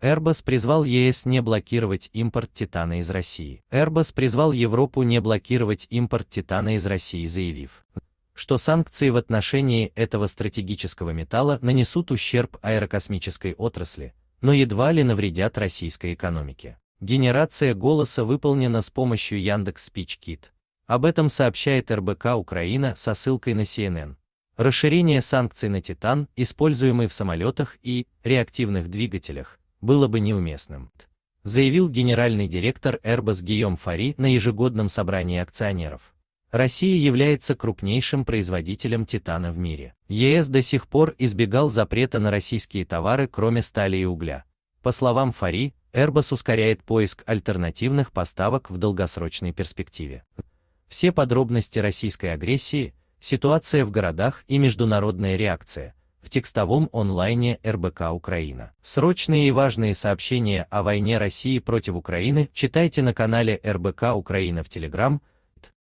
Airbus призвал ЕС не блокировать импорт титана из России. Airbus призвал Европу не блокировать импорт титана из России, заявив, что санкции в отношении этого стратегического металла нанесут ущерб аэрокосмической отрасли, но едва ли навредят российской экономике. Генерация голоса выполнена с помощью Яндекс Speech Kit. Об этом сообщает РБК Украина со ссылкой на CNN. Расширение санкций на титан, используемый в самолетах и реактивных двигателях, было бы неуместным, заявил генеральный директор Airbus Гийом Фари на ежегодном собрании акционеров. Россия является крупнейшим производителем титана в мире. ЕС до сих пор избегал запрета на российские товары, кроме стали и угля. По словам Фари, Airbus ускоряет поиск альтернативных поставок в долгосрочной перспективе. Все подробности российской агрессии, ситуация в городах и международная реакция в текстовом онлайне РБК Украина. Срочные и важные сообщения о войне России против Украины читайте на канале РБК Украина в Телеграм,